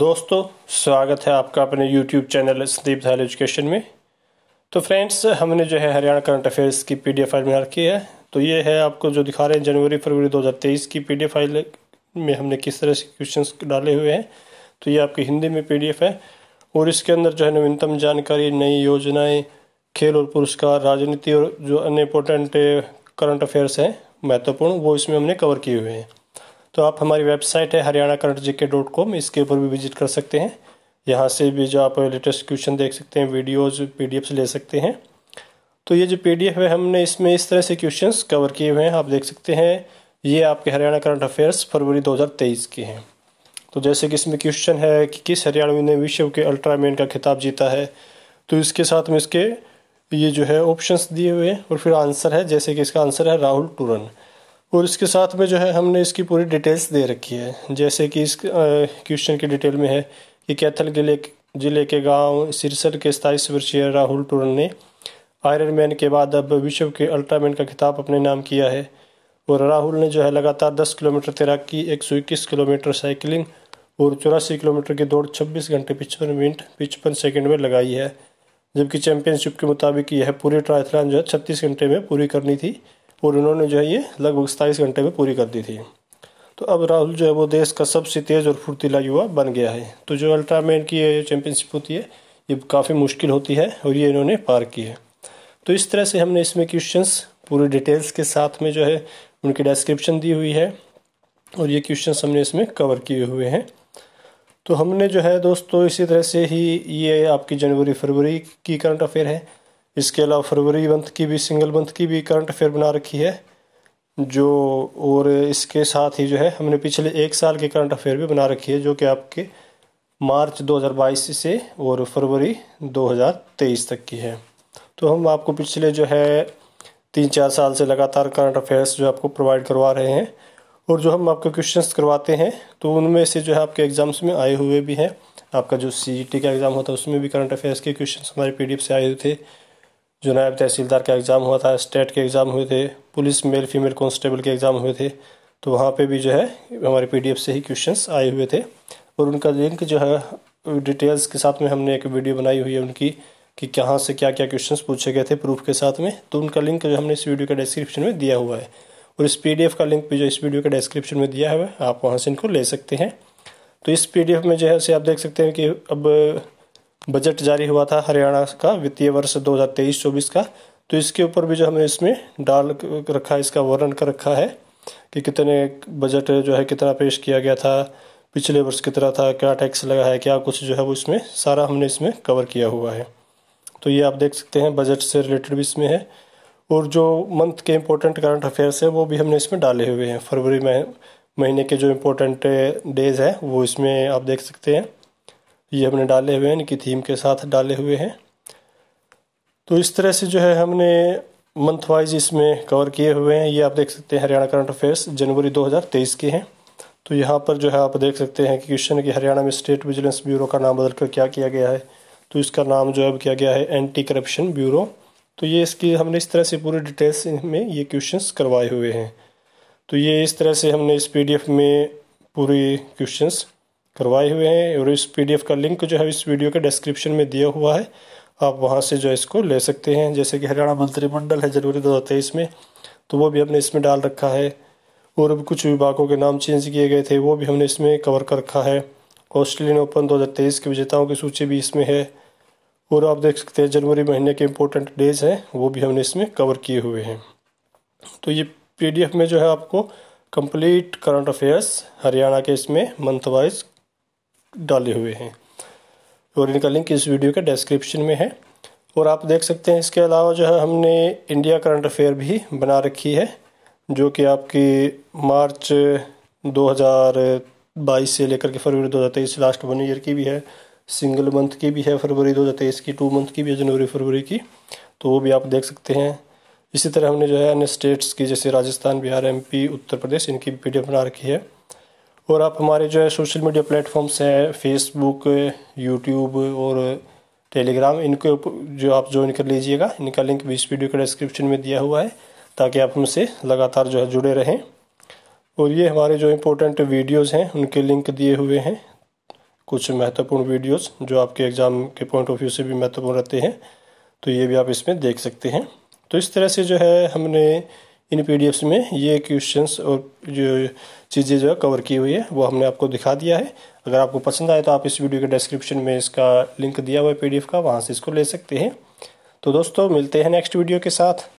दोस्तों स्वागत है आपका अपने YouTube channel Sandeep Dhayal education में तो फ्रेंड्स हमने जो है हरियाणा करंट अफेयर्स की पीडीएफ फाइल में रखी है तो ये है आपको जो दिखा रहे हैं जनवरी फरवरी 2023 की पीडीएफ फाइल में हमने किस तरह से क्वेश्चंस डाले हुए हैं तो ये आपकी हिंदी में पीडीएफ है और इसके अंदर जो है नवीनतम जानकारी नई योजनाएँ खेल और पुरस्कार राजनीति और जो अन्य इंपॉर्टेंट करंट अफेयर्स हैं महत्वपूर्ण वो इसमें हमने कवर किए हुए हैं तो आप हमारी वेबसाइट है हरियाणा करंट जे के डॉट कॉम इसके ऊपर भी विजिट कर सकते हैं यहाँ से भी जो आप लेटेस्ट क्वेश्चन देख सकते हैं वीडियोज पी ले सकते हैं तो ये जो पी है हमने इसमें इस तरह से क्वेश्चन कवर किए हुए हैं आप देख सकते हैं ये आपके हरियाणा करंट अफेयर्स फरवरी 2023 के हैं तो जैसे कि इसमें क्वेश्चन है कि किस हरियाणवी ने विश्व के अल्ट्रामेन का खिताब जीता है तो इसके साथ में इसके ये जो है ऑप्शंस दिए हुए हैं और फिर आंसर है जैसे कि इसका आंसर है राहुल टूरन और इसके साथ में जो है हमने इसकी पूरी डिटेल्स दे रखी है जैसे कि इस क्वेश्चन की डिटेल में है कि कैथल जिले जिले के गांव सिरसर के सताईस वर्षीय राहुल टूरन ने आयरन मैन के बाद अब विश्व के अल्ट्रामैन का खिताब अपने नाम किया है और राहुल ने जो है लगातार 10 किलोमीटर तैराकी एक किलोमीटर साइकिलिंग और चौरासी किलोमीटर की दौड़ 26 घंटे पिचपन मिनट पिचपन सेकंड में लगाई है जबकि चैंपियनशिप के मुताबिक यह पूरी ट्राइथलान जो है छत्तीस घंटे में पूरी करनी थी और उन्होंने जो है ये लगभग सताईस घंटे में पूरी कर दी थी तो अब राहुल जो है वो देश का सबसे तेज़ और फुर्तीला युवा बन गया है तो जो अल्ट्रामैन की चैम्पियनशिप होती है ये काफ़ी मुश्किल होती है और ये इन्होंने पार की है तो इस तरह से हमने इसमें क्वेश्चंस पूरे डिटेल्स के साथ में जो है उनकी डिस्क्रिप्शन दी हुई है और ये क्वेश्चंस हमने इसमें कवर किए हुए हैं तो हमने जो है दोस्तों इसी तरह से ही ये आपकी जनवरी फरवरी की करंट अफेयर है इसके अलावा फरवरी मंथ की भी सिंगल मंथ की भी करंट अफेयर बना रखी है जो और इसके साथ ही जो है हमने पिछले एक साल के करंट अफेयर भी बना रखी है जो कि आपके मार्च 2022 से और फरवरी 2023 तक की है तो हम आपको पिछले जो है तीन चार साल से लगातार करंट अफेयर्स जो आपको प्रोवाइड करवा रहे हैं और जो हम आपको क्वेश्चंस करवाते हैं तो उनमें से जो है आपके एग्ज़ाम्स में आए हुए भी हैं आपका जो सी e का एग्ज़ाम होता है उसमें भी करंट अफेयर्स के क्वेश्चन हमारे पी से आए हुए थे जो नायब तहसीलदार का एग्ज़ाम हुआ था स्टेट के एग्ज़ाम हुए थे पुलिस मेल फीमेल कॉन्स्टेबल के एग्ज़ाम हुए थे तो वहाँ पे भी जो है हमारे पीडीएफ से ही क्वेश्चंस आए हुए थे और उनका लिंक जो है डिटेल्स के साथ में हमने एक वीडियो बनाई हुई है उनकी कि कहाँ से क्या क्या क्वेश्चंस पूछे गए थे प्रूफ के साथ में तो उनका लिंक जो हमने इस वीडियो के डिस्क्रिप्शन में दिया हुआ है और इस पी का लिंक भी जो इस वीडियो के डिस्क्रिप्शन में दिया हुआ है आप वहाँ से इनको ले सकते हैं तो इस पी में जो है से आप देख सकते हैं कि अब बजट जारी हुआ था हरियाणा का वित्तीय वर्ष 2023-24 का तो इसके ऊपर भी जो हमें इसमें डाल रखा है इसका वर्णन कर रखा है कि कितने बजट जो है कितना पेश किया गया था पिछले वर्ष कितना था क्या टैक्स लगा है क्या कुछ जो है वो इसमें सारा हमने इसमें कवर किया हुआ है तो ये आप देख सकते हैं बजट से रिलेटेड भी इसमें है और जो मंथ के इम्पोर्टेंट करंट अफेयर्स हैं वो भी हमने इसमें डाले हुए हैं फरवरी में महीने के जो इम्पोर्टेंट डेज है वो इसमें आप देख सकते हैं ये हमने डाले हुए हैं इनकी थीम के साथ डाले हुए हैं तो इस तरह से जो है हमने मंथ वाइज इसमें कवर किए हुए हैं ये आप देख सकते हैं हरियाणा करंट अफेयर्स जनवरी 2023 के हैं तो यहाँ पर जो है आप देख सकते हैं कि क्वेश्चन है कि हरियाणा में स्टेट विजिलेंस ब्यूरो का नाम बदलकर क्या किया गया है तो इसका नाम जो है अब किया गया है एंटी करप्शन ब्यूरो तो ये इसकी हमने इस तरह से पूरी डिटेल्स में ये क्वेश्चन करवाए हुए हैं तो ये इस तरह से हमने इस पी में पूरी क्वेश्चंस करवाए हुए हैं और इस पीडीएफ का लिंक जो है इस वीडियो के डिस्क्रिप्शन में दिया हुआ है आप वहाँ से जो है इसको ले सकते हैं जैसे कि हरियाणा मंत्रिमंडल है जनवरी दो हज़ार तेईस में तो वो भी हमने इसमें डाल रखा है और भी कुछ विभागों के नाम चेंज किए गए थे वो भी हमने इसमें कवर कर रखा है ऑस्ट्रेलियन ओपन 2023 के विजेताओं की सूची भी इसमें है और आप देख सकते हैं जनवरी महीने के इम्पोर्टेंट डेज हैं वो भी हमने इसमें कवर किए हुए हैं तो ये पीडीएफ में जो है आपको कंप्लीट करंट अफेयर्स हरियाणा के इसमें मंथ वाइज डाले हुए हैं और इनका लिंक इस वीडियो के डिस्क्रिप्शन में है और आप देख सकते हैं इसके अलावा जो है हमने इंडिया करंट अफेयर भी बना रखी है जो कि आपकी मार्च 2022 से लेकर के फरवरी 2023 लास्ट वन ईयर की भी है सिंगल मंथ की भी है फरवरी 2023 की टू मंथ की भी है जनवरी फरवरी की तो वो भी आप देख सकते हैं इसी तरह हमने जो है अन्य स्टेट्स की जैसे राजस्थान बिहार एमपी उत्तर प्रदेश इनकी भी पी बना रखी है और आप हमारे जो है सोशल मीडिया प्लेटफॉर्म्स हैं फेसबुक यूट्यूब और टेलीग्राम इनके ऊपर जो आप ज्वाइन कर लीजिएगा इनका लिंक भी इस वीडियो के डिस्क्रिप्शन में दिया हुआ है ताकि आप हमसे लगातार जो है जुड़े रहें और ये हमारे जो इम्पोर्टेंट वीडियोज़ हैं उनके लिंक दिए हुए हैं कुछ महत्वपूर्ण वीडियोस जो आपके एग्ज़ाम के पॉइंट ऑफ व्यू से भी महत्वपूर्ण रहते हैं तो ये भी आप इसमें देख सकते हैं तो इस तरह से जो है हमने इन पी में ये क्वेश्चंस और जो चीज़ें जो है कवर की हुई है वो हमने आपको दिखा दिया है अगर आपको पसंद आए तो आप इस वीडियो के डिस्क्रिप्शन में इसका लिंक दिया हुआ है पी का वहाँ से इसको ले सकते हैं तो दोस्तों मिलते हैं नेक्स्ट वीडियो के साथ